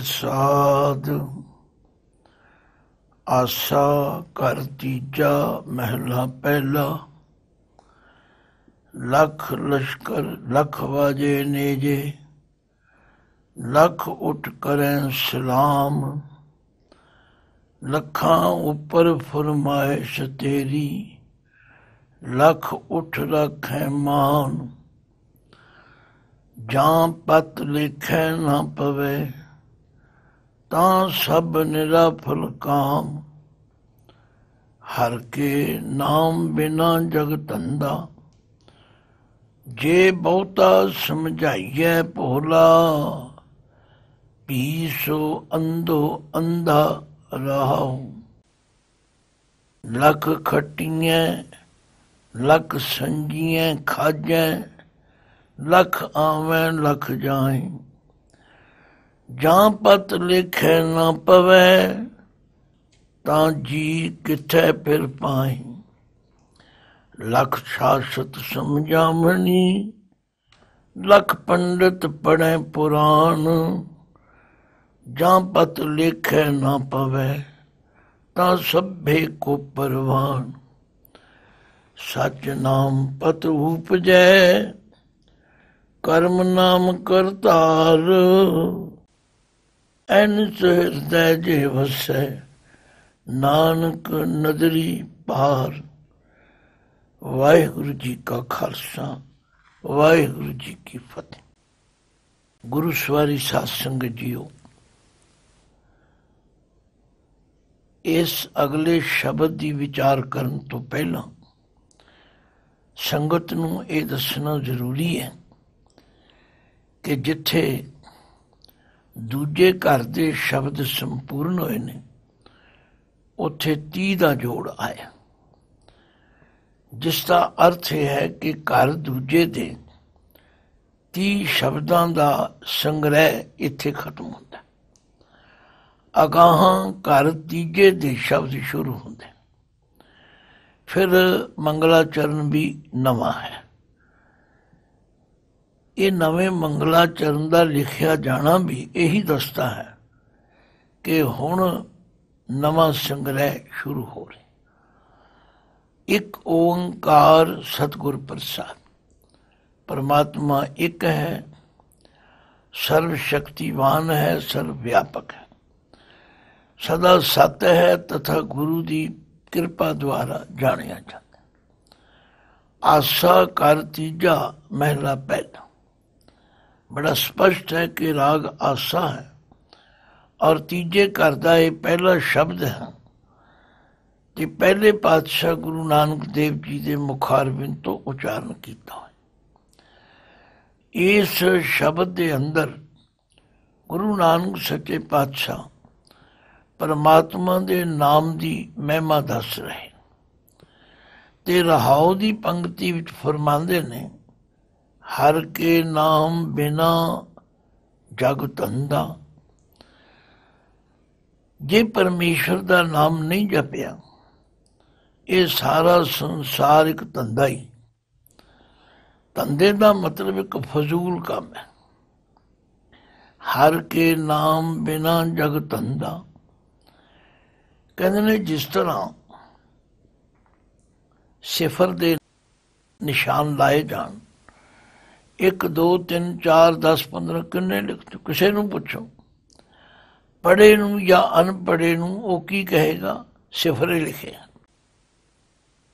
ਪ੍ਰਸਾਦ ਆਸਾ ਕਰ ਤੀਜਾ ਮਹਿਲਾ ਪਹਿਲਾ ਲੱਖ ਲਸ਼ਕਰ ਲੱਖ ਵਾਜੇ ਨੇਜੇ ਲੱਖ ਉੱਠ ਕਰੈ ਸਲਾਮ ਲਖਾਂ ਉੱਪਰ ਫਰਮਾਇਸ਼ ਤੇਰੀ ਲੱਖ ਉੱਠ ਰੱਖੈ ਮਾਨ ਜਾਂ ਪਤ ਲਿਖੈ ਨਾ ਪਵੇ ਤਾਂ ਸਭ ਫਲ ਕਾਮ ਹਰ ਕੇ ਨਾਮ ਬਿਨਾ ਜਗ ਧੰਦਾ ਜੇ ਬਹੁਤਾ ਸਮਝਾਈਐ ਭੋਲਾ ਪੀਸੋ ਅੰਧੋ ਅੰਧਾ ਰਹਾਉ ਲਖ ਖਟੀਆਂ ਲਖ ਸੰਗੀਆਂ ਖਾਜੈ ਲਖ ਆਵੇਂ ਲਖ ਜਾਏ ਜਾਂ ਪਤ ਲਿਖੇ ਨਾ ਪਵੇ ਤਾਂ ਜੀ ਕਿੱਥੇ ਫਿਰ ਪਾਈ ਲਖ ਸਾਸਤ ਸਮਝਾਵਣੀ ਲਖ ਪੰਡਤ ਪੜੈ ਪੁਰਾਨ ਜਾਂ ਪਤ ਲਿਖੇ ਨਾ ਪਵੇ ਤਾਂ ਸਭੇ ਕੋ ਪਰਵਾਨ ਸਚ ਨਾਮ ਪਤ ਉਪਜੈ ਕਰਮ ਨਾਮ ਕਰਤਾਰ ਐਨ ਹਿਰਦੈ ਜੇ ਵਸੈ ਨਾਨਕ ਨਦਰੀ ਪਾਰ ਵਾਹਿਗੁਰੂ ਜੀ ਕਾ ਖਾਲਸਾ ਵਾਹਿਗੁਰੂ ਜੀ ਕੀ ਫਤਿਹ ਗੁਰੂ ਸਵਾਰੀ ਸਾਧ ਸੰਗਤ ਜੀਓ ਇਸ ਅਗਲੇ ਸ਼ਬਦ ਦੀ ਵਿਚਾਰ ਕਰਨ ਤੋਂ ਪਹਿਲਾਂ ਸੰਗਤ ਨੂੰ ਇਹ ਦੱਸਣਾ ਜ਼ਰੂਰੀ ਹੈ ਕਿ ਜਿੱਥੇ ਦੂਜੇ ਘਰ ਦੇ ਸ਼ਬਦ ਸੰਪੂਰਨ ਹੋਏ ਨੇ ਉੱਥੇ 30 ਦਾ ਜੋੜ ਆਇਆ ਜਿਸ ਦਾ ਅਰਥ ਹੈ ਕਿ ਘਰ ਦੂਜੇ ਦੇ 30 ਸ਼ਬਦਾਂ ਦਾ ਸੰਗ੍ਰਹਿ ਇੱਥੇ ਖਤਮ ਹੁੰਦਾ ਅਗਾਹਾਂ ਘਰ ਤੀਜੇ ਦੇ ਸ਼ਬਦ ਸ਼ੁਰੂ ਹੁੰਦੇ ਫਿਰ ਮੰਗਲਾ ਚਰਨ ਵੀ ਨਵਾਂ ਹੈ ਇਹ ਨਵੇਂ ਮੰਗਲਾ ਚਰਨ ਦਾ ਲਿਖਿਆ ਜਾਣਾ ਵੀ ਇਹੀ ਦੱਸਦਾ ਹੈ ਕਿ ਹੁਣ ਨਵਾਂ ਸੰਗ੍ਰਹਿ ਸ਼ੁਰੂ ਹੋ ਰਿਹਾ ਇੱਕ ਓੰਕਾਰ ਸਤਗੁਰ ਪ੍ਰਸਾਦ ਪਰਮਾਤਮਾ ਇੱਕ ਹੈ ਸਰਵ ਸ਼ਕਤੀਵਾਨ ਹੈ ਸਰਵ ਵਿਆਪਕ ਹੈ ਸਦਾ ਸਤ ਹੈ ਤਥਾ ਗੁਰੂ ਦੀ ਕਿਰਪਾ ਦੁਆਰਾ ਜਾਣਿਆ ਜਾਂਦਾ ਆਸਾ ਕਰ ਤੀਜਾ ਮਹਿਲਾ ਪਹਿਲਾ ਬੜਾ ਸਪਸ਼ਟ ਹੈ ਕਿ ਰਾਗ ਆਸਾ ਹੈ ਔਰ ਤੀਜੇ ਘਰ ਦਾ ਇਹ ਪਹਿਲਾ ਸ਼ਬਦ ਹੈ ਕਿ ਪਹਿਲੇ ਪਾਤਸ਼ਾਹ ਗੁਰੂ ਨਾਨਕ ਦੇਵ ਜੀ ਦੇ ਮੁਖਾਰਬਿੰਦ ਤੋਂ ਉਚਾਰਨ ਕੀਤਾ ਹੈ ਇਸ ਸ਼ਬਦ ਦੇ ਅੰਦਰ ਗੁਰੂ ਨਾਨਕ ਸੱਚੇ ਪਾਤਸ਼ਾਹ ਪਰਮਾਤਮਾ ਦੇ ਨਾਮ ਦੀ ਮਹਿਮਾ ਦੱਸ ਰਹੇ ਤੇ ਰਹਾਉ ਦੀ ਪੰਕਤੀ ਵਿੱਚ ਫਰਮਾਉਂਦੇ ਨੇ ਹਰ ਕੇ ਨਾਮ ਬਿਨਾ ਜਗ ਧੰਦਾ ਜੇ ਪਰਮੇਸ਼ਰ ਦਾ ਨਾਮ ਨਹੀਂ ਜਪਿਆ ਇਹ ਸਾਰਾ ਸੰਸਾਰ ਇੱਕ ਧੰਦਾ ਹੀ ਧੰਦੇ ਦਾ ਮਤਲਬ ਇੱਕ ਫਜ਼ੂਲ ਕੰਮ ਹੈ ਹਰ ਕੇ ਨਾਮ ਬਿਨਾ ਜਗ ਧੰਦਾ ਕਹਿੰਦੇ ਨੇ ਜਿਸ ਤਰ੍ਹਾਂ ਸਿਫਰ ਦੇ ਨਿਸ਼ਾਨ ਲਾਏ ਜਾਣ 1 2 3 4 10 15 ਕਿੰਨੇ ਲਿਖਤੇ ਕਿਸੇ ਨੂੰ ਪੁੱਛੋ ਪੜੇ ਨੂੰ ਜਾਂ ਅਨਪੜੇ ਨੂੰ ਉਹ ਕੀ ਕਹੇਗਾ ਸਿਫਰੇ ਲਿਖੇ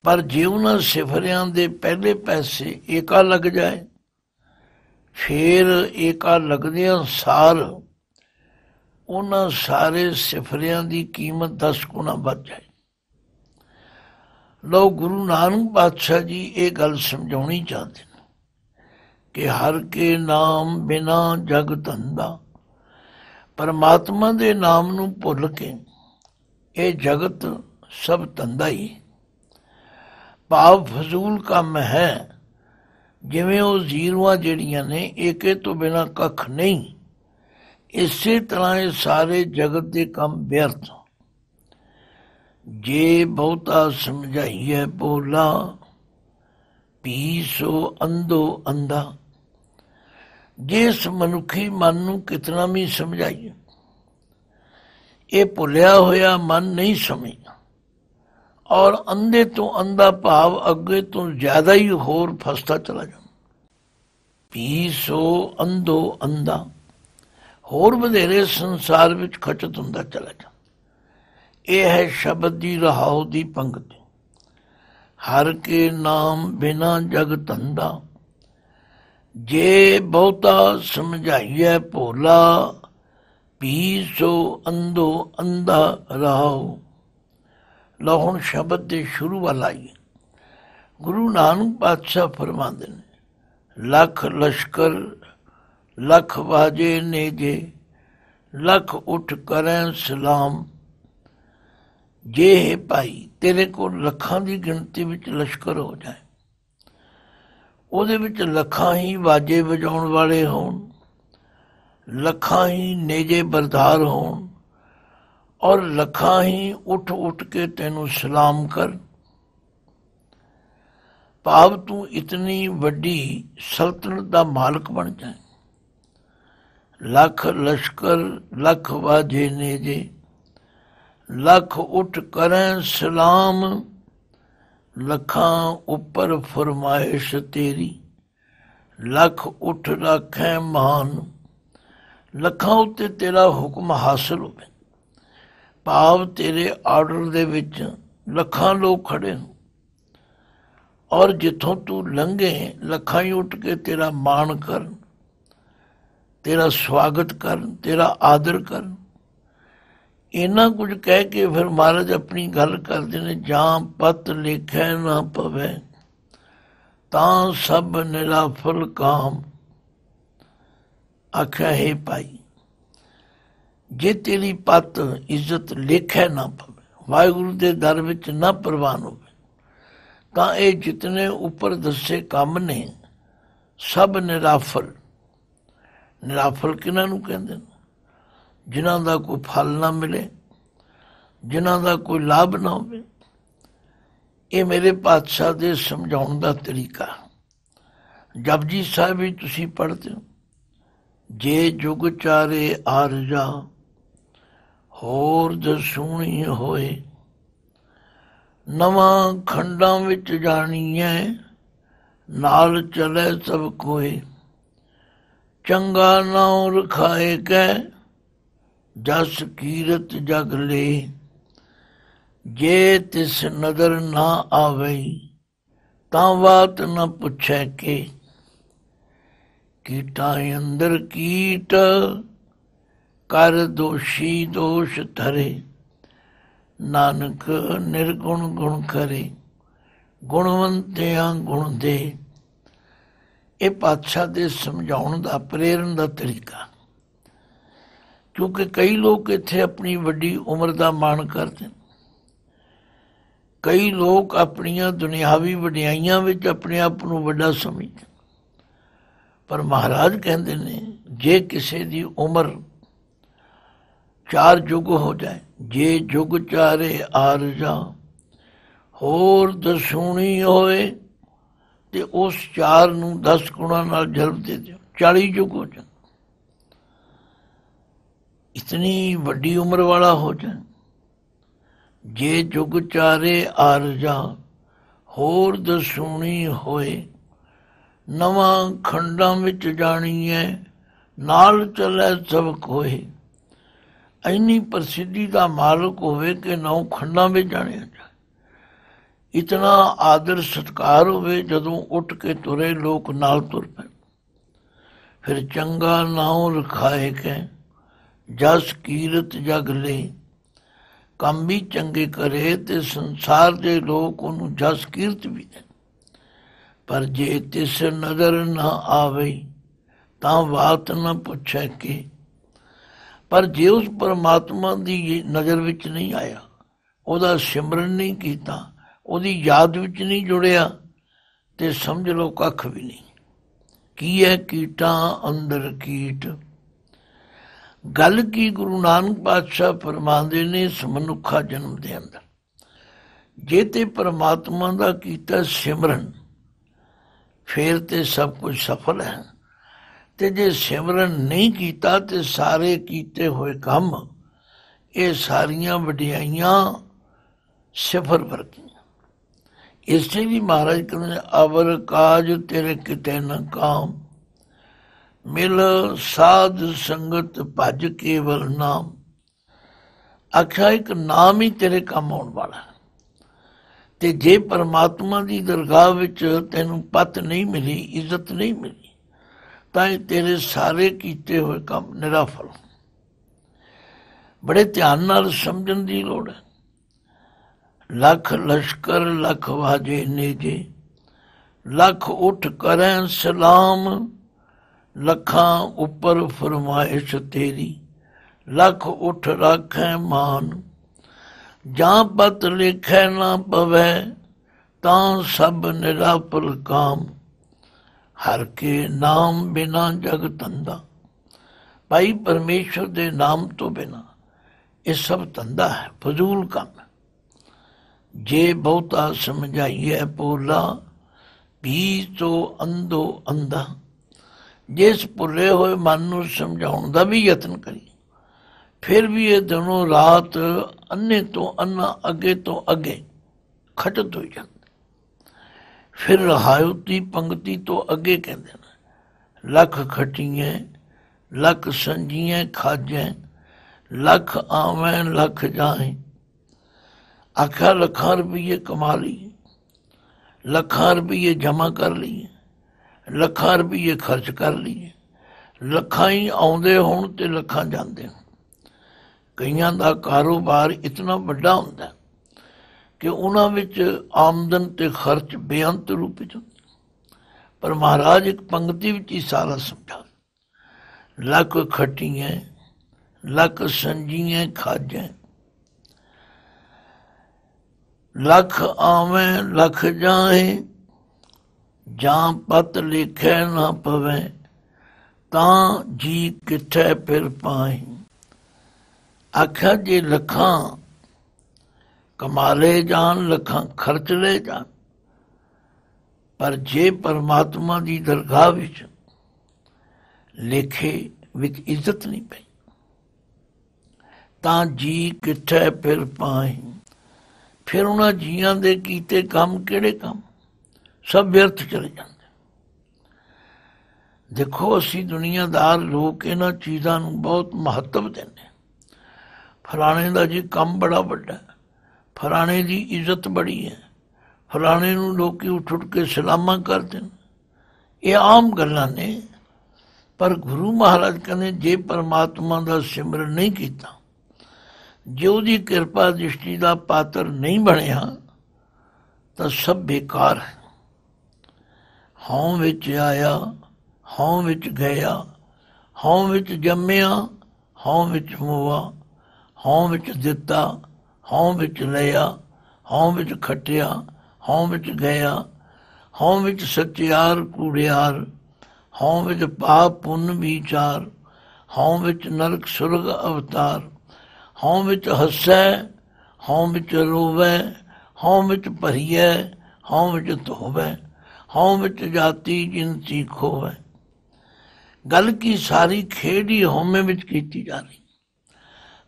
ਪਰ ਜੇ ਉਹਨਾਂ ਸਿਫਰਿਆਂ ਦੇ ਪਹਿਲੇ ਪੈਸੇ ਏਕਾ ਲੱਗ ਜਾਏ ਫੇਰ ਏਕਾ ਲੱਗਦਿਆਂ ਸਾਰ ਉਹਨਾਂ ਸਾਰੇ ਸਿਫਰਿਆਂ ਦੀ ਕੀਮਤ 10 ਗੁਣਾ ਵੱਧ ਜਾਏ ਲੋ ਗੁਰੂ ਨਾਨਕ ਪਾਤਸ਼ਾਹ ਜੀ ਇਹ ਗੱਲ ਸਮਝਾਉਣੀ ਚਾਹੁੰਦੇ ਕਿ ਹਰ ਕੇ ਨਾਮ ਬਿਨਾ ਜਗ ਧੰਦਾ ਪਰਮਾਤਮਾ ਦੇ ਨਾਮ ਨੂੰ ਭੁੱਲ ਕੇ ਇਹ ਜਗਤ ਸਭ ਧੰਦਾ ਹੀ ਭਾਵ ਫਜ਼ੂਲ ਕੰਮ ਹੈ ਜਿਵੇਂ ਉਹ ਜ਼ੀਰਵਾ ਜਿਹੜੀਆਂ ਨੇ ਏਕੇ ਤੋਂ ਬਿਨਾ ਕੱਖ ਨਹੀਂ ਇਸੇ ਤਰ੍ਹਾਂ ਇਹ ਸਾਰੇ ਜਗਤ ਦੇ ਕੰਮ ਬਿਰਥ ਜੇ ਬਹੁਤਾ ਸਮਝਾਈਏ ਬੋਲਾ ਪੀਸੋ ਅੰਧੋ ਅੰਦਾ ਜਿਸ ਮਨੁੱਖੀ ਮਨ ਨੂੰ ਕਿਤਨਾ ਵੀ ਸਮਝਾਈਏ ਇਹ ਭੁੱਲਿਆ ਹੋਇਆ ਮਨ ਨਹੀਂ ਸਮਝਦਾ ਔਰ ਅੰਦੇ ਤੋਂ ਅੰਦਾ ਭਾਵ ਅੱਗੇ ਤੋਂ ਜ਼ਿਆਦਾ ਹੀ ਹੋਰ ਫਸਦਾ ਚਲਾ ਜਾਂਦਾ ਪੀਸੋ ਅੰਦੋ ਅੰਦਾ ਹੋਰ ਬਧੇਰੇ ਸੰਸਾਰ ਵਿੱਚ ਖਚਤ ਹੁੰਦਾ ਚਲਾ ਜਾਂਦਾ ਇਹ ਹੈ ਸ਼ਬਦ ਦੀ ਰਹਾਉ ਦੀ ਪੰਕਤੀ ਹਰ ਕੇ ਨਾਮ ਬਿਨਾ ਜਗ ਧੰਦਾ ਜੇ ਬਹੁਤਾ ਸਮਝਾਈਐ ਭੋਲਾ ਪੀ ਸੋ ਅੰਧੋ ਅੰਧਾ ਰਹਾਉ ਲੋ ਹੁਣ ਸ਼ਬਦ ਦੇ ਸ਼ੁਰੂ ਵੱਲ ਆਈਏ ਗੁਰੂ ਨਾਨਕ ਪਾਤਸ਼ਾਹ ਫਰਮਾਉਂਦੇ ਨੇ ਲੱਖ ਲਸ਼ਕਰ ਲੱਖ ਵਾਜੇ ਨੇ ਜੇ ਲੱਖ ਉੱਠ ਕਰੇ ਸਲਾਮ ਜੇ ਭਾਈ ਤੇਰੇ ਕੋਲ ਲੱਖਾਂ ਦੀ ਗਿਣਤੀ ਵਿੱਚ ਲਸ਼ਕਰ ਹੋ ਜਾਏ ਉਹਦੇ ਵਿੱਚ ਲੱਖਾਂ ਹੀ ਵਾਜੇ ਵਜਾਉਣ ਵਾਲੇ ਹੋਣ ਲੱਖਾਂ ਹੀ ਨੇਜੇ ਬਰਦਾਰ ਹੋਣ ਔਰ ਲੱਖਾਂ ਹੀ ਉੱਠ ਉੱਠ ਕੇ ਤੈਨੂੰ ਸਲਾਮ ਕਰ ਭਾਵ ਤੂੰ ਇਤਨੀ ਵੱਡੀ ਸਲਤਨਤ ਦਾ ਮਾਲਕ ਬਣ ਜਾਏ ਲੱਖ ਲਸ਼ਕਰ ਲੱਖ ਵਾਜੇ ਨੇਜੇ ਲੱਖ ਉੱਠ ਕਰੇ ਸਲਾਮ ਲੱਖਾਂ ਉੱਪਰ ਫਰਮਾਇਸ਼ ਤੇਰੀ ਲੱਖ ਉੱਠ ਰੱਖੇ ਮਹਾਨ ਲੱਖਾਂ ਉੱਤੇ ਤੇਰਾ ਹੁਕਮ ਹਾਸਲ ਹੋਵੇ ਭਾਵ ਤੇਰੇ ਆਰਡਰ ਦੇ ਵਿੱਚ ਲੱਖਾਂ ਲੋਕ ਖੜੇ ਹੋ ਔਰ ਜਿੱਥੋਂ ਤੂੰ ਲੰਘੇ ਲੱਖਾਂ ਹੀ ਉੱਠ ਕੇ ਤੇਰਾ ਮਾਣ ਕਰਨ ਤੇਰਾ ਸਵਾਗਤ ਕਰਨ ਤੇਰਾ ਆਦਰ ਕਰਨ ਇਹਨਾਂ ਕੁਝ ਕਹਿ ਕੇ ਫਿਰ ਮਹਾਰਾਜ ਆਪਣੀ ਗੱਲ ਕਰਦੇ ਨੇ ਜਾਂ ਪਤ ਲਿਖੈ ਨਾ ਪਵੇ ਤਾਂ ਸਭ ਨਿਰਾਫਲ ਕਾਮ ਅਖਾ ਹੈ ਭਾਈ ਜੇ ਤੇਰੀ ਪਤ ਇੱਜ਼ਤ ਲਿਖੈ ਨਾ ਪਵੇ ਵਾਹਿਗੁਰੂ ਦੇ ਦਰ ਵਿੱਚ ਨਾ ਪ੍ਰਵਾਨ ਹੋਵੇ ਤਾਂ ਇਹ ਜਿਤਨੇ ਉੱਪਰ ਦੱਸੇ ਕੰਮ ਨੇ ਸਭ ਨਿਰਾਫਲ ਨਿਰਾਫਲ ਕਿਨਾਂ ਨੂੰ ਕਹਿੰਦੇ ਨੇ ਜਿਨ੍ਹਾਂ ਦਾ ਕੋਈ ਫਲ ਨਾ ਮਿਲੇ ਜਿਨ੍ਹਾਂ ਦਾ ਕੋਈ ਲਾਭ ਨਾ ਹੋਵੇ ਇਹ ਮੇਰੇ ਪਾਤਸ਼ਾਹ ਦੇ ਸਮਝਾਉਣ ਦਾ ਤਰੀਕਾ ਜਪਜੀ ਸਾਹਿਬ ਵੀ ਤੁਸੀਂ ਪੜ੍ਹਦੇ ਹੋ ਜੇ ਜੁਗ ਚਾਰੇ ਆਰਜਾ ਹੋਰ ਦਸੂਣੀ ਹੋਏ ਨਵਾਂ ਖੰਡਾਂ ਵਿੱਚ ਜਾਣੀ ਹੈ ਨਾਲ ਚਲੇ ਸਭ ਕੋਈ ਚੰਗਾ ਨਾ ਰਖਾਏ ਕੈ ਜਸ ਕੀਰਤ ਜਗ ਲੈ ਜੇ ਤਿਸ ਨਦਰ ਨਾ ਆਵੇ ਤਾਂ ਬਾਤ ਨਾ ਪੁੱਛੈ ਕੇ ਕੀਟਾ ਅੰਦਰ ਕੀਟ ਕਰ ਦੋਸ਼ੀ ਦੋਸ਼ ਧਰੇ ਨਾਨਕ ਨਿਰਗੁਣ ਗੁਣ ਕਰੇ ਗੁਣਵੰਤਿਆਂ ਗੁਣ ਦੇ ਇਹ ਪਾਤਸ਼ਾਹ ਦੇ ਸਮਝਾਉਣ ਦਾ ਪ੍ਰੇਰਣ ਦਾ ਤਰੀਕਾ ਕਿਉਂਕਿ ਕਈ ਲੋਕ ਇੱਥੇ ਆਪਣੀ ਵੱਡੀ ਉਮਰ ਦਾ ਮਾਣ ਕਰਦੇ ਕਈ ਲੋਕ ਆਪਣੀਆਂ ਦੁਨਿਆਵੀ ਵਡਿਆਈਆਂ ਵਿੱਚ ਆਪਣੇ ਆਪ ਨੂੰ ਵੱਡਾ ਸਮਝਦੇ ਪਰ ਮਹਾਰਾਜ ਕਹਿੰਦੇ ਨੇ ਜੇ ਕਿਸੇ ਦੀ ਉਮਰ ਚਾਰ ਯੁਗ ਹੋ ਜਾਏ ਜੇ ਯੁਗ ਚਾਰੇ ਆਰਜਾ ਹੋਰ ਦਸੂਣੀ ਹੋਏ ਤੇ ਉਸ ਚਾਰ ਨੂੰ 10 ਗੁਣਾ ਨਾਲ ਜਲਬ ਦੇ ਦਿਓ 40 ਯੁਗ ਹੋ ਜਾ ਇਤਨੀ ਵੱਡੀ ਉਮਰ ਵਾਲਾ ਹੋ ਜਾ ਜੇ ਜੁਗ ਚਾਰੇ ਜਾ ਹੋਰ ਦਸੂਣੀ ਹੋਏ ਨਵਾਂ ਖੰਡਾਂ ਵਿੱਚ ਜਾਣੀ ਹੈ ਨਾਲ ਚੱਲੇ ਸਭ ਕੋਈ ਐਨੀ ਪ੍ਰਸਿੱਧੀ ਦਾ ਮਾਲਕ ਹੋਵੇ ਕਿ ਨੌ ਖੰਡਾਂ ਵਿੱਚ ਜਾਣਿਆ ਜਾ ਇਤਨਾ ਆਦਰ ਸਤਕਾਰ ਹੋਵੇ ਜਦੋਂ ਉੱਠ ਕੇ ਤੁਰੇ ਲੋਕ ਨਾਲ ਤੁਰ ਪੈਣ ਫਿਰ ਚੰਗਾ ਨਾਉ ਰਖਾਏ ਕੇ ਜਸ ਕੀਰਤ ਜਗ ਲੈ ਕੰਮ ਵੀ ਚੰਗੇ ਕਰੇ ਤੇ ਸੰਸਾਰ ਦੇ ਲੋਕ ਉਹਨੂੰ ਜਸ ਕੀਰਤ ਵੀ ਦੇ ਪਰ ਜੇ ਤਿਸ ਨਜ਼ਰ ਨਾ ਆਵੇ ਤਾਂ ਬਾਤ ਨਾ ਪੁੱਛੇ ਕਿ ਪਰ ਜੇ ਉਸ ਪਰਮਾਤਮਾ ਦੀ ਨਜ਼ਰ ਵਿੱਚ ਨਹੀਂ ਆਇਆ ਉਹਦਾ ਸਿਮਰਨ ਨਹੀਂ ਕੀਤਾ ਉਹਦੀ ਯਾਦ ਵਿੱਚ ਨਹੀਂ ਜੁੜਿਆ ਤੇ ਸਮਝ ਲਓ ਕੱਖ ਵੀ ਨਹੀਂ ਕੀ ਹੈ ਕੀਟਾਂ ਅੰਦਰ ਕੀਟ ਗੱਲ ਕੀ ਗੁਰੂ ਨਾਨਕ ਪਾਤਸ਼ਾਹ ਫਰਮਾਉਂਦੇ ਨੇ ਸਮਨੁੱਖਾ ਜਨਮ ਦੇ ਅੰਦਰ ਜੇ ਤੇ ਪਰਮਾਤਮਾ ਦਾ ਕੀਤਾ ਸਿਮਰਨ ਫੇਰ ਤੇ ਸਭ ਕੁਝ ਸਫਲ ਹੈ ਤੇ ਜੇ ਸਿਮਰਨ ਨਹੀਂ ਕੀਤਾ ਤੇ ਸਾਰੇ ਕੀਤੇ ਹੋਏ ਕੰਮ ਇਹ ਸਾਰੀਆਂ ਵਡਿਆਈਆਂ ਸਿਫਰ ਵਰਗੀਆਂ ਇਸੇ ਇਸ ਲਈ ਵੀ ਮਹਾਰਾਜ ਕਹਿੰਦੇ ਅਵਰ ਕਾਜ ਤੇਰੇ ਕਿਤੇ ਨਾ ਕਾਮ ਮਿਲ ਸਾਧ ਸੰਗਤ ਭਜ ਕੇਵਲ ਨਾਮ ਅਖਾ ਇੱਕ ਨਾਮ ਹੀ ਤੇਰੇ ਕੰਮ ਆਉਣ ਵਾਲਾ ਤੇ ਜੇ ਪਰਮਾਤਮਾ ਦੀ ਦਰਗਾਹ ਵਿੱਚ ਤੈਨੂੰ ਪਤ ਨਹੀਂ ਮਿਲੀ ਇੱਜ਼ਤ ਨਹੀਂ ਮਿਲੀ ਤਾਂ ਇਹ ਤੇਰੇ ਸਾਰੇ ਕੀਤੇ ਹੋਏ ਕੰਮ ਨਿਰਾਫਲ ਬੜੇ ਧਿਆਨ ਨਾਲ ਸਮਝਣ ਦੀ ਲੋੜ ਹੈ ਲੱਖ ਲਸ਼ਕਰ ਲੱਖ ਵਾਜੇ ਨੇ ਜੀ ਲੱਖ ਉੱਠ ਕਰੈ ਸਲਾਮ लखां ऊपर फरमाइश तेरी लख उठ रख है मान जा पत लिखे ना पवे ता सब निरापल काम हर के नाम बिना जग धंधा भाई परमेश्वर नाम तो बिना ਬਿਨਾ सब ਸਭ है फजूल काम है जे बहुता समझाइए भोला भी तो अंधो अंधा ਜਿਸ ਭੁੱਲੇ ਹੋਏ ਮਨ ਨੂੰ ਸਮਝਾਉਣ ਦਾ ਵੀ ਯਤਨ ਕਰੀ ਫਿਰ ਵੀ ਇਹ ਦਿਨੋਂ ਰਾਤ ਅੰਨੇ ਤੋਂ ਅੰਨਾ ਅੱਗੇ ਤੋਂ ਅੱਗੇ ਖਟਤ ਹੋ ਜਾਂਦੀ ਫਿਰ ਰਹਾਉਤੀ ਪੰਕਤੀ ਤੋਂ ਅੱਗੇ ਕਹਿੰਦੇ ਨੇ ਲੱਖ ਖਟੀਆਂ ਲੱਖ ਸੰਜੀਆਂ ਖਾਜਾਂ ਲੱਖ ਆਵੇਂ ਲੱਖ ਜਾਏ ਆਖਾ ਲੱਖਾਂ ਰੁਪਏ ਕਮਾ ਲਈ ਲੱਖਾਂ ਰੁਪਏ ਜਮਾ ਕਰ ਲਈ ਲੱਖਾਂ ਰੁਪਏ ਖਰਚ ਕਰ ਲਈਏ ਲੱਖਾਂ ਹੀ ਆਉਂਦੇ ਹੋਣ ਤੇ ਲੱਖਾਂ ਜਾਂਦੇ ਹੋਣ ਕਈਆਂ ਦਾ ਕਾਰੋਬਾਰ ਇਤਨਾ ਵੱਡਾ ਹੁੰਦਾ ਕਿ ਉਹਨਾਂ ਵਿੱਚ ਆਮਦਨ ਤੇ ਖਰਚ ਬੇਅੰਤ ਰੂਪ ਵਿੱਚ ਪਰ ਮਹਾਰਾਜ ਇੱਕ ਪੰਕਤੀ ਵਿੱਚ ਹੀ ਸਾਰਾ ਸਮਝਾ ਲੱਖ ਖਟੀਆਂ ਲੱਖ ਸੰਜੀਆਂ ਖਾਜਾਂ ਲੱਖ ਆਵੇਂ ਲੱਖ ਜਾਏ ਜਾਂ ਪਤ ਲਿਖੇ ਨਾ ਪਵੇ ਤਾਂ ਜੀ ਕਿੱਥੇ ਫਿਰ ਪਾਈ ਅੱਖਾਂ ਜੇ ਲਖਾਂ ਕਮਾਲੇ ਜਾਨ ਲਖਾਂ ਖਰਚ ਲੈ ਜਾਂ ਪਰ ਜੇ ਪਰਮਾਤਮਾ ਦੀ ਦਰਗਾਹ ਵਿੱਚ ਲਿਖੇ ਵਿੱਚ ਇੱਜ਼ਤ ਨਹੀਂ ਪਈ ਤਾਂ ਜੀ ਕਿੱਥੇ ਫਿਰ ਪਾਈ ਫਿਰ ਉਹਨਾਂ ਜੀਆਂ ਦੇ ਕੀਤੇ ਕੰਮ ਕਿਹੜੇ ਕੰਮ ਸਭ ਵਿਅਰਥ ਚਲੇ ਜਾਂਦੇ ਦੇਖੋ ਅਸੀਂ ਦੁਨੀਆਦਾਰ ਲੋਕ ਇਹਨਾਂ ਚੀਜ਼ਾਂ ਨੂੰ ਬਹੁਤ ਮਹੱਤਵ ਦਿੰਦੇ ਫਲਾਣੇ ਦਾ ਜੀ ਕੰਮ ਬੜਾ ਵੱਡਾ ਫਲਾਣੇ ਦੀ ਇੱਜ਼ਤ ਬੜੀ ਹੈ ਫਲਾਣੇ ਨੂੰ ਲੋਕੀ ਉੱਠ ਉੱਠ ਕੇ ਸਲਾਮਾਂ ਕਰਦੇ ਨੇ ਇਹ ਆਮ ਗੱਲਾਂ ਨੇ ਪਰ ਗੁਰੂ ਮਹਾਰਾਜ ਕਹਿੰਦੇ ਜੇ ਪਰਮਾਤਮਾ ਦਾ ਸਿਮਰਨ ਨਹੀਂ ਕੀਤਾ ਜੇ ਉਹਦੀ ਕਿਰਪਾ ਦ੍ਰਿਸ਼ਟੀ ਦਾ ਪਾਤਰ ਨਹੀਂ ਬਣਿਆ ਤਾਂ ਸਭ ਬੇਕਾਰ ਹੈ ਹਉ ਵਿੱਚ ਆਇਆ ਹਉ ਵਿੱਚ ਗਿਆ ਹਉ ਵਿੱਚ ਜੰਮਿਆ ਹਉ ਵਿੱਚ ਮੂਆ ਹਉ ਵਿੱਚ ਦਿੱਤਾ ਹਉ ਵਿੱਚ ਲਿਆ ਹਉ ਵਿੱਚ ਖਟਿਆ ਹਉ ਵਿੱਚ ਗਿਆ ਹਉ ਵਿੱਚ ਸੱਚਿਆਰ ਕੂੜਿਆਰ ਹਉ ਵਿੱਚ ਪਾਪ ਪੁੰਨ ਵਿਚਾਰ ਹਉ ਵਿੱਚ ਨਰਕ ਸੁਰਗ ਅਵਤਾਰ ਹਉ ਵਿੱਚ ਹੱਸੈ ਹਉ ਵਿੱਚ ਰੋਵੇ ਹਉ ਵਿੱਚ ਭਰੀਐ ਹਉ ਵਿੱਚ ਧੋਵੇ ਹਉ ਵਿੱਚ ਜਾਤੀ ਜਿੰਤੀ ਸੀਖੋ ਹੈ ਗੱਲ ਕੀ ਸਾਰੀ ਖੇਡ ਹੀ ਵਿੱਚ ਕੀਤੀ ਜਾ ਰਹੀ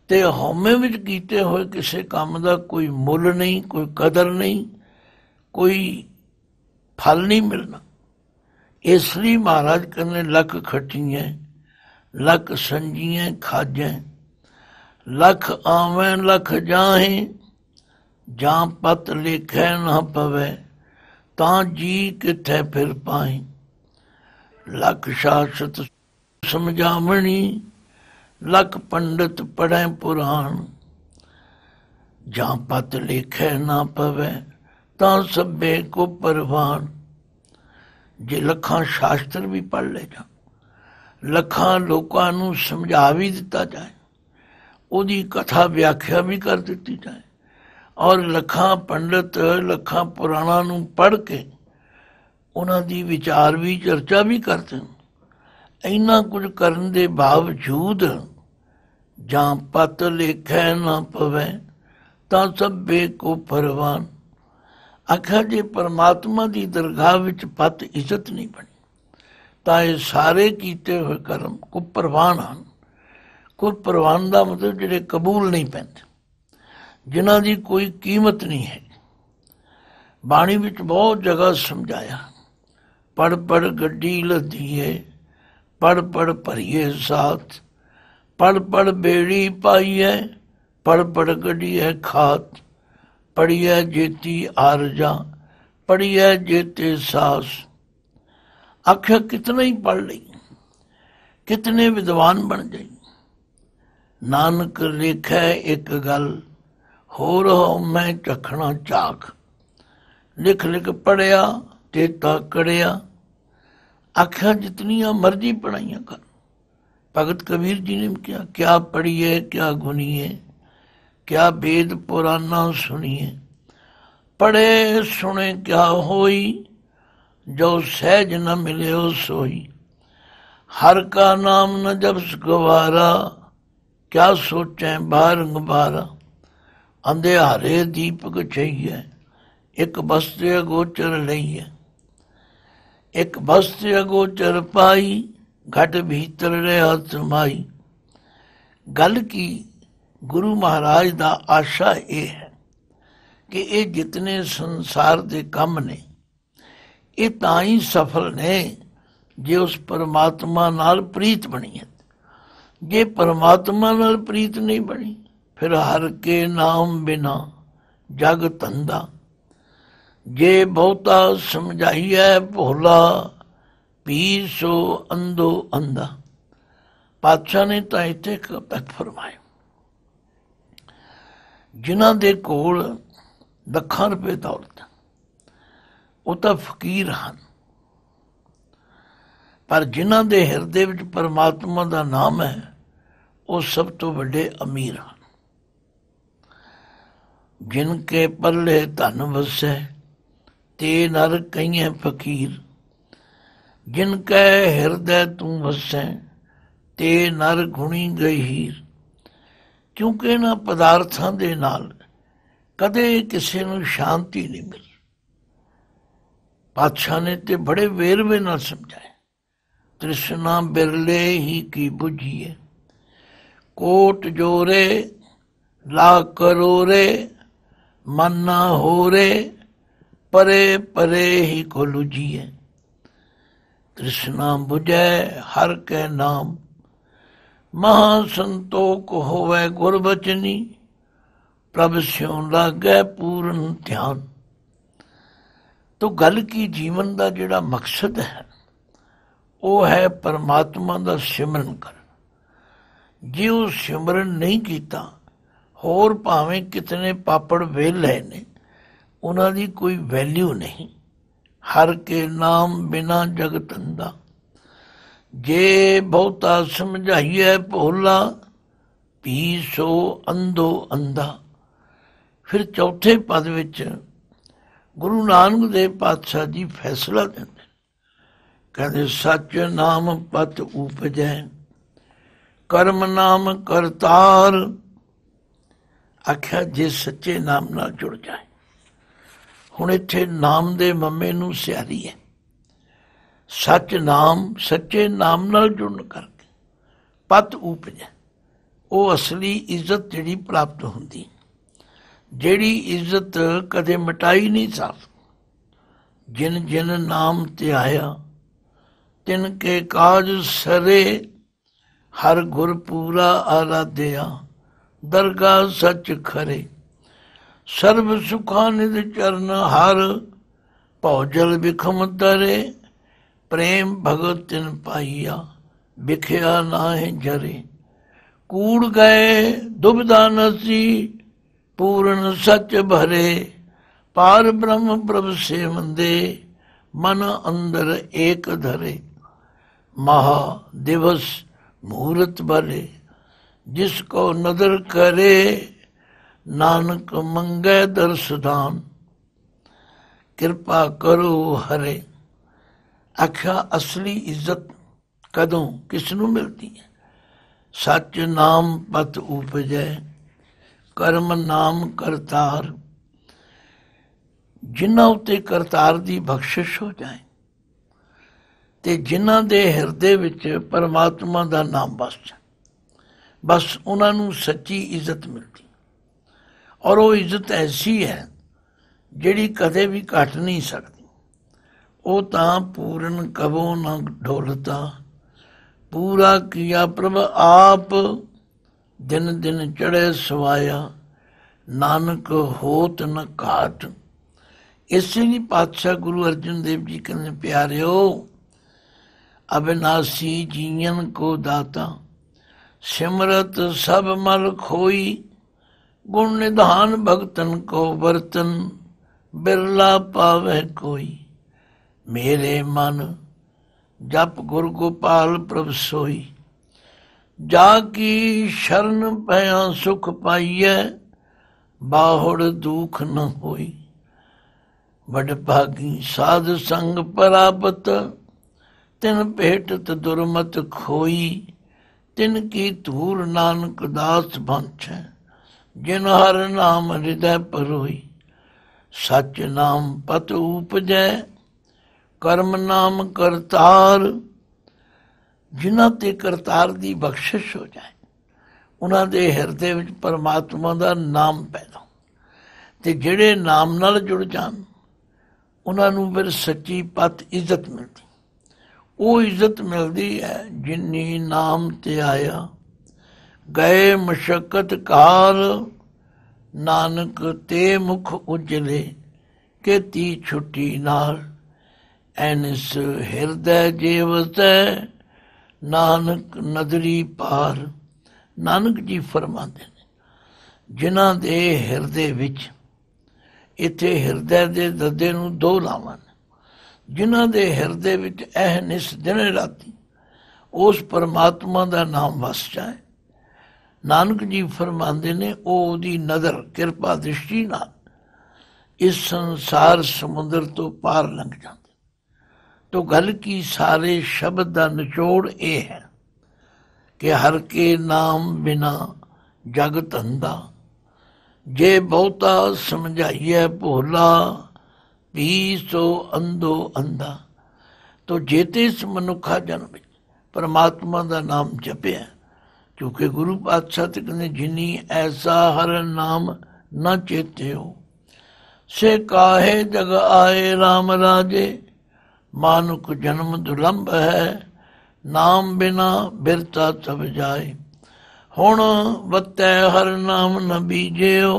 ਤੇ ਹਉਮੇ ਵਿੱਚ ਕੀਤੇ ਹੋਏ ਕਿਸੇ ਕੰਮ ਦਾ ਕੋਈ ਮੁੱਲ ਨਹੀਂ ਕੋਈ ਕਦਰ ਨਹੀਂ ਕੋਈ ਫਲ ਨਹੀਂ ਮਿਲਣਾ ਇਸ ਲਈ ਮਹਾਰਾਜ ਕਹਿੰਦੇ ਲੱਖ ਖਟੀਆਂ ਲੱਖ ਸੰਜੀਆਂ ਖਾਜਾਂ ਲੱਖ ਆਵੇਂ ਲੱਖ ਜਾਹੇ ਜਾਂ ਪਤ ਲਿਖੈ ਨਾ ਪਵੇ ਤਾਂ ਜੀ ਕਿੱਥੇ ਫਿਰ ਪਾਈ ਲੱਖ ਸ਼ਾਸਤ ਸਮਝਾਵਣੀ ਲੱਖ ਪੰਡਤ ਪੜੈ ਪੁਰਾਣ ਜਾਂ ਪਤ ਲਿਖੇ ਨਾ ਪਵੇ ਤਾਂ ਸਭੇ ਕੋ ਪਰਵਾਨ ਜੇ ਲੱਖਾਂ ਸ਼ਾਸਤਰ ਵੀ ਪੜ ਲੈ ਜਾ ਲੱਖਾਂ ਲੋਕਾਂ ਨੂੰ ਸਮਝਾ ਵੀ ਦਿੱਤਾ ਜਾਏ ਉਹਦੀ ਕਥਾ ਵਿਆਖਿਆ ਵੀ ਕਰ ਦਿੱਤੀ ਜਾਏ ਔਰ ਲੱਖਾਂ ਪੰਡਤ ਲੱਖਾਂ ਪੁਰਾਣਾ ਨੂੰ ਪੜ ਕੇ ਉਹਨਾਂ ਦੀ ਵਿਚਾਰ ਵੀ ਚਰਚਾ ਵੀ ਕਰਦੇ ਨੇ ਇੰਨਾ ਕੁਝ ਕਰਨ ਦੇ ਬਾਵਜੂਦ ਜਾਂ ਪਤ ਲਿਖੈ ਨਾ ਪਵੇ ਤਾਂ ਸਭੇ ਕੋ ਪਰਵਾਨ ਅਖਾ ਜੀ ਪਰਮਾਤਮਾ ਦੀ ਦਰਗਾਹ ਵਿੱਚ ਪਤ ਇੱਜ਼ਤ ਨਹੀਂ ਬਣੀ ਤਾਂ ਇਹ ਸਾਰੇ ਕੀਤੇ ਹੋਏ ਕਰਮ ਕੋ ਪਰਵਾਨ ਹਨ ਕੋ ਪਰਵਾਨ ਦਾ ਮਤਲਬ ਜਿਹੜੇ ਕਬੂਲ ਨਹੀਂ ਪੈਂਦੇ ਜਿਨ੍ਹਾਂ ਦੀ ਕੋਈ ਕੀਮਤ ਨਹੀਂ ਹੈ ਬਾਣੀ ਵਿੱਚ ਬਹੁਤ ਜਗ੍ਹਾ ਸਮਝਾਇਆ ਪੜ ਪੜ ਗੱਡੀ ਏ ਪੜ ਪੜ ਭਰੀਏ ਸਾਥ ਪੜ ਪੜ ਬੇੜੀ ਪਾਈਏ ਪੜ ਪੜ ਗੱਡੀਏ ਖਾਤ ਪੜੀਏ ਜੀਤੀ ਆਰਜਾ ਪੜੀਏ ਜੀਤੇ ਸਾਸ ਅੱਖ ਕਿਤਨੇ ਹੀ ਪੜ ਲਈ ਕਿਤਨੇ ਵਿਦਵਾਨ ਬਣ ਜਾਈ ਨਾਨਕ ਲਿਖੈ ਇੱਕ ਗੱਲ ਹੋਰ ਮੈਂ ਚਖਣਾ ਝਾਕ ਲਿਖ ਲਿਖ ਪੜਿਆ ਤੇ ਤਾਕੜਿਆ ਅੱਖਾਂ ਜਿਤਨੀਆਂ ਮਰਜ਼ੀ ਪੜਾਈਆਂ ਕਰ ਭਗਤ ਕਬੀਰ ਜੀ ਨੇ ਕਿਹਾ ਕਿਆ ਪੜੀਏ ਕਿਆ ਗੁਣੀਏ ਕਿਆ ਵੇਦ ਪੁਰਾਣਾ ਸੁਣੀਏ ਪੜੇ ਸੁਣੇ ਕਿਆ ਹੋਈ ਜੋ ਸਹਿਜ ਨ ਮਿਲਿਓ ਸੋਈ ਹਰ ਕਾ ਨਾਮ ਨ ਜਪਸ ਗਵਾਰਾ ਕਿਆ ਸੋਚੈ ਬਾਰੰਗ ਬਾਰਾ ਅੰਧਿਆਰੇ ਦੀਪਕ ਚਈਏ ਇੱਕ ਬਸਤੇ ਅਗੋਚਰ ਲਈਏ ਇੱਕ ਬਸਤੇ ਅਗੋਚਰ ਪਾਈ ਘਟ ਭੀਤਰ ਰੇ ਹੱਥ ਮਾਈ ਗੱਲ ਕੀ ਗੁਰੂ ਮਹਾਰਾਜ ਦਾ ਆਸ਼ਾ ਇਹ ਹੈ ਕਿ ਇਹ ਜਿਤਨੇ ਸੰਸਾਰ ਦੇ ਕੰਮ ਨੇ ਇਹ ਤਾਂ ਹੀ ਸਫਲ ਨੇ ਜੇ ਉਸ ਪਰਮਾਤਮਾ ਨਾਲ ਪ੍ਰੀਤ ਬਣੀ ਹੈ ਜੇ ਪਰਮਾਤਮਾ ਨਾਲ ਪ੍ਰੀਤ ਨਹੀਂ ਬਣੀ ਫਿਰ ਹਰ ਕੇ ਨਾਮ ਬਿਨਾ ਜਗ ਤੰਦਾ ਜੇ ਬਹੁਤਾ ਸਮਝਾਈਐ ਭੋਲਾ ਪੀ ਸੋ ਅੰਧੋ ਅੰਦਾ ਪਾਤਸ਼ਾਹ ਨੇ ਤਾਂ ਇੱਥੇ ਕਪਤ ਫਰਮਾਇਆ ਜਿਨ੍ਹਾਂ ਦੇ ਕੋਲ ਲੱਖਾਂ ਰੁਪਏ ਦੌਲਤ ਉਹ ਤਾਂ ਫਕੀਰ ਹਨ ਪਰ ਜਿਨ੍ਹਾਂ ਦੇ ਹਿਰਦੇ ਵਿੱਚ ਪਰਮਾਤਮਾ ਦਾ ਨਾਮ ਹੈ ਉਹ ਸਭ ਤੋਂ ਵੱਡੇ ਅਮੀਰ ਹਨ ਜਿਨ ਕੇ ਪੱਲੇ ਧਨ ਵਸੈ ਤੇ ਨਰ ਕਈਏ ਫਕੀਰ ਜਿਨ ਕੇ ਹਿਰਦੈ ਤੂੰ ਵਸੈ ਤੇ ਨਰ ਘੁਣੀ ਗਈ ਗਹੀਰ ਕਿਉਂਕਿ ਨਾ ਪਦਾਰਥਾਂ ਦੇ ਨਾਲ ਕਦੇ ਕਿਸੇ ਨੂੰ ਸ਼ਾਂਤੀ ਨਹੀਂ ਮਿਲ ਪਾਤਸ਼ਾਹ ਨੇ ਤੇ ਬੜੇ ਵੇਰਵੇ ਨਾਲ ਸਮਝਾਇਆ ਤ੍ਰਿਸ਼ਨਾ ਬਿਰਲੇ ਹੀ ਕੀ ਬੁਝੀਏ ਕੋਟ ਜੋਰੇ ਲਾ ਕਰੋਰੇ ਮਨ ਨਾ ਹੋਰੇ ਪਰੇ ਪਰੇ ਹੀ ਕੋ ਜੀਏ ਕ੍ਰਿਸ਼ਨਾ ਬੁਝੈ ਹਰ ਕੈ ਨਾਮ ਮਹਾ ਸੰਤੋਖ ਹੋਵੇ ਗੁਰਬਚਨੀ ਪ੍ਰਭ ਸਿਉ ਲਾਗੇ ਪੂਰਨ ਧਿਆਨ ਤੋ ਗੱਲ ਕੀ ਜੀਵਨ ਦਾ ਜਿਹੜਾ ਮਕਸਦ ਹੈ ਉਹ ਹੈ ਪਰਮਾਤਮਾ ਦਾ ਸਿਮਰਨ ਕਰ ਜਿਉ ਸਿਮਰਨ ਨਹੀਂ ਕੀਤਾ ਹੋਰ ਭਾਵੇਂ ਕਿਤਨੇ ਪਾਪੜ ਵੇਲ ਲਏ ਨੇ ਉਹਨਾਂ ਦੀ ਕੋਈ ਵੈਲਿਊ ਨਹੀਂ ਹਰ ਕੇ ਨਾਮ ਬਿਨਾ ਜਗਤ ਅੰਦਾ ਜੇ ਬਹੁਤਾ ਸਮਝਾਈਏ ਭੋਲਾ ਪੀ ਸੋ ਅੰਧੋ ਅੰਧਾ ਫਿਰ ਚੌਥੇ ਪਦ ਵਿੱਚ ਗੁਰੂ ਨਾਨਕ ਦੇਵ ਪਾਤਸ਼ਾਹ ਜੀ ਫੈਸਲਾ ਦਿੰਦੇ ਕਹਿੰਦੇ ਸੱਚ ਨਾਮ ਪਤ ਉਪਜੈ ਕਰਮ ਨਾਮ ਕਰਤਾਰ ਆਖਿਆ ਜੇ ਸੱਚੇ ਨਾਮ ਨਾਲ ਜੁੜ ਜਾਏ ਹੁਣ ਇੱਥੇ ਨਾਮ ਦੇ ਮੰਮੇ ਨੂੰ ਸਿਆਰੀ ਹੈ ਸੱਚ ਨਾਮ ਸੱਚੇ ਨਾਮ ਨਾਲ ਜੁੜਨ ਕਰਕੇ ਪਤ ਉਪਜੈ ਉਹ ਅਸਲੀ ਇੱਜ਼ਤ ਜਿਹੜੀ ਪ੍ਰਾਪਤ ਹੁੰਦੀ ਜਿਹੜੀ ਇੱਜ਼ਤ ਕਦੇ ਮਟਾਈ ਨਹੀਂ ਸਕ ਜਿਨ ਜਿਨ ਨਾਮ ਤੇ ਆਇਆ ਤਿਨ ਕੇ ਕਾਜ ਸਰੇ ਹਰ ਗੁਰ ਪੂਰਾ ਆਰਾਧਿਆ ਦਰਗਾਹ ਸੱਚ ਖਰੇ ਸਰਬ ਸੁਖਾਂ ਨਿਦ ਚਰਨ ਹਰ ਭੌਜਲ ਵਿਖਮ ਤਰੇ ਪ੍ਰੇਮ ਭਗਤ ਤਿਨ ਪਾਈਆ ਵਿਖਿਆ ਨਾਹੀਂ ਜਰੇ ਕੂੜ ਗਏ ਦੁਬਦਾ ਨਸੀ ਪੂਰਨ ਸੱਚ ਭਰੇ ਪਾਰ ਬ੍ਰਹਮ ਪ੍ਰਭ ਸੇਵੰਦੇ ਮਨ ਅੰਦਰ ਏਕ ਧਰੇ ਮਹਾ ਦਿਵਸ ਮੂਰਤ ਬਲੇ ਜਿਸ ਕੋ ਨਦਰ ਕਰੇ ਨਾਨਕ ਮੰਗੇ ਦਰਸਦਾਨ ਕਿਰਪਾ ਕਰੋ ਹਰੇ ਅਖਾ ਅਸਲੀ ਇੱਜ਼ਤ ਕਦੋਂ ਕਿਸ ਨੂੰ ਮਿਲਦੀ ਹੈ ਸੱਚ ਨਾਮ ਪਤ ਉਪਜੈ ਕਰਮ ਨਾਮ ਕਰਤਾਰ ਜਿਨ੍ਹਾਂ ਉਤੇ ਕਰਤਾਰ ਦੀ ਬਖਸ਼ਿਸ਼ ਹੋ ਜਾਏ ਤੇ ਜਿਨ੍ਹਾਂ ਦੇ ਹਿਰਦੇ ਵਿੱਚ ਪਰਮਾਤਮਾ ਦਾ ਨਾਮ ਵਸ ਜਾਏ ਬਸ ਉਹਨਾਂ ਨੂੰ ਸੱਚੀ ਇੱਜ਼ਤ ਮਿਲਦੀ ਔਰ ਉਹ ਇੱਜ਼ਤ ਐਸੀ ਹੈ ਜਿਹੜੀ ਕਦੇ ਵੀ ਘਟ ਨਹੀਂ ਸਕਦੀ ਉਹ ਤਾਂ ਪੂਰਨ ਕਬੋ ਨਾ ਢੋਲਤਾ ਪੂਰਾ ਕੀਆ ਪ੍ਰਭ ਆਪ ਦਿਨ ਦਿਨ ਚੜੇ ਸਵਾਇਆ ਨਾਨਕ ਹੋਤ ਨ ਘਾਟ ਇਸੇ ਨਹੀਂ ਪਾਤਸ਼ਾਹ ਗੁਰੂ ਅਰਜਨ ਦੇਵ ਜੀ ਕਹਿੰਦੇ ਪਿਆਰਿਓ ਅਬਨਾਸੀ ਜੀਵਨ ਕੋ ਦਾਤਾ ਸਿਮਰਤ ਸਭ ਮਲ ਖੋਈ ਗੁਣ ਨਿਧਾਨ ਭਗਤਨ ਕੋ ਵਰਤਨ ਬਿਰਲਾ ਪਾਵੇ ਕੋਈ ਮੇਰੇ ਮਨ ਜਪ ਗੁਰ ਗੋਪਾਲ ਪ੍ਰਭ ਸੋਈ ਜਾ ਕੀ ਸ਼ਰਨ ਪਿਆ ਸੁਖ ਪਾਈਐ ਬਾਹੜ ਦੁਖ ਨ ਹੋਈ ਵਡ ਭਾਗੀ ਸਾਧ ਸੰਗ ਪ੍ਰਾਪਤ ਤਿਨ ਭੇਟਤ ਦੁਰਮਤ ਖੋਈ ਤਿਨ ਕੀ ਧੂਰ ਨਾਨਕ ਦਾਸ ਬੰਛੈ ਜਿਨ ਹਰ ਨਾਮ ਹਿਰਦੈ ਪਰੋਈ ਸਚ ਨਾਮ ਪਤ ਉਪਜੈ ਕਰਮ ਨਾਮ ਕਰਤਾਰ ਜਿਨ੍ਹਾਂ ਤੇ ਕਰਤਾਰ ਦੀ ਬਖਸ਼ਿਸ਼ ਹੋ ਜਾਏ ਉਹਨਾਂ ਦੇ ਹਿਰਦੇ ਵਿੱਚ ਪਰਮਾਤਮਾ ਦਾ ਨਾਮ ਪੈਦਾ ਤੇ ਜਿਹੜੇ ਨਾਮ ਨਾਲ ਜੁੜ ਜਾਣ ਉਹਨਾਂ ਨੂੰ ਫਿਰ ਸੱਚੀ ਪਤ ਇੱਜ਼ਤ ਮਿਲਦੀ ਉਹ ਇੱਜ਼ਤ ਮਿਲਦੀ ਹੈ ਜਿਨੀ ਨਾਮ ਤੇ ਆਇਆ ਗਏ ਮਸ਼ਕਤ ਕਾਲ ਨਾਨਕ ਤੇ ਮੁਖ ਉਜਲੇ ਕੇਤੀ ਛੁੱਟੀ ਨਾਲ ਐਨਸ ਹਿਰਦੈ ਜੀਵਤੈ ਨਾਨਕ ਨਦਰੀ ਪਾਰ ਨਾਨਕ ਜੀ ਫਰਮਾਉਂਦੇ ਨੇ ਜਿਨ੍ਹਾਂ ਦੇ ਹਿਰਦੇ ਵਿੱਚ ਇੱਥੇ ਹਿਰਦੇ ਦੇ ਦੱਦੇ ਨੂੰ ਦੋ ਲਾਵਾਂ ਜਿਨ੍ਹਾਂ ਦੇ ਹਿਰਦੇ ਵਿੱਚ ਇਹ ਨਿਸ ਦਿਨ ਰਾਤੀ ਉਸ ਪਰਮਾਤਮਾ ਦਾ ਨਾਮ ਵਸ ਜਾਏ ਨਾਨਕ ਜੀ ਫਰਮਾਉਂਦੇ ਨੇ ਉਹ ਉਹਦੀ ਨਜ਼ਰ ਕਿਰਪਾ ਦ੍ਰਿਸ਼ਟੀ ਨਾਲ ਇਸ ਸੰਸਾਰ ਸਮੁੰਦਰ ਤੋਂ ਪਾਰ ਲੰਘ ਜਾਂਦੇ ਤੋ ਗੱਲ ਕੀ ਸਾਰੇ ਸ਼ਬਦ ਦਾ ਨਿਚੋੜ ਇਹ ਹੈ ਕਿ ਹਰ ਕੇ ਨਾਮ ਬਿਨਾ ਜਗ ਧੰਦਾ ਜੇ ਬਹੁਤਾ ਸਮਝਾਈਏ ਭੋਲਾ ਵੀ ਸੋ ਅੰਧੋ ਅੰਧਾ ਤੋ ਜੇਤੇ ਇਸ ਮਨੁੱਖਾ ਜਨਮ ਵਿੱਚ ਪਰਮਾਤਮਾ ਦਾ ਨਾਮ ਜਪਿਆ ਕਿਉਂਕਿ ਗੁਰੂ ਪਾਤਸ਼ਾਹ ਤੇ ਕਹਿੰਦੇ ਜਿਨੀ ਐਸਾ ਹਰ ਨਾਮ ਨਾ ਚੇਤਿਓ ਸੇ ਕਾਹੇ ਜਗ ਆਏ RAM ਰਾਜੇ ਮਾਨੁਕ ਜਨਮ ਦੁਲੰਭ ਹੈ ਨਾਮ ਬਿਨਾ ਬਿਰਤਾ ਤਬ ਜਾਏ ਹੁਣ ਵਤੈ ਹਰ ਨਾਮ ਨ ਬੀਜਿਓ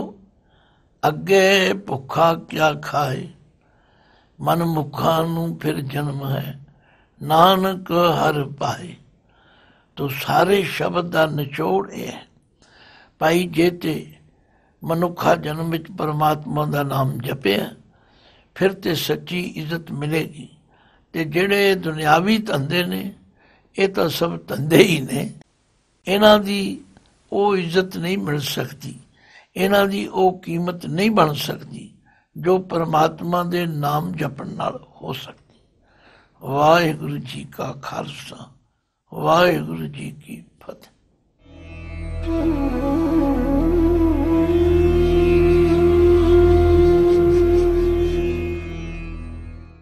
ਅੱਗੇ ਭੁੱਖਾ ਕਿਆ ਖਾਏ ਮਨ ਮੁਖਾਂ ਨੂੰ ਫਿਰ ਜਨਮ ਹੈ ਨਾਨਕ ਹਰ ਪਾਏ ਤੋ ਸਾਰੇ ਸ਼ਬਦ ਦਾ ਨਿਚੋੜ ਇਹ ਹੈ ਭਾਈ ਜੇ ਤੇ ਮਨੁੱਖਾ ਜਨਮ ਵਿੱਚ ਪਰਮਾਤਮਾ ਦਾ ਨਾਮ ਜਪਿਆ ਫਿਰ ਤੇ ਸੱਚੀ ਇੱਜ਼ਤ ਮਿਲੇਗੀ ਤੇ ਜਿਹੜੇ ਦੁਨਿਆਵੀ ਧੰਦੇ ਨੇ ਇਹ ਤਾਂ ਸਭ ਧੰਦੇ ਹੀ ਨੇ ਇਹਨਾਂ ਦੀ ਉਹ ਇੱਜ਼ਤ ਨਹੀਂ ਮਿਲ ਸਕਦੀ ਇਹਨਾਂ ਦੀ ਉਹ ਕੀਮਤ ਨਹੀਂ ਬਣ ਸਕਦੀ ਜੋ ਪਰਮਾਤਮਾ ਦੇ ਨਾਮ ਜਪਣ ਨਾਲ ਹੋ ਸਕਦੀ ਵਾਹਿਗੁਰੂ ਜੀ ਕਾ ਖਾਲਸਾ ਵਾਹਿਗੁਰੂ ਜੀ ਕੀ ਫਤਿਹ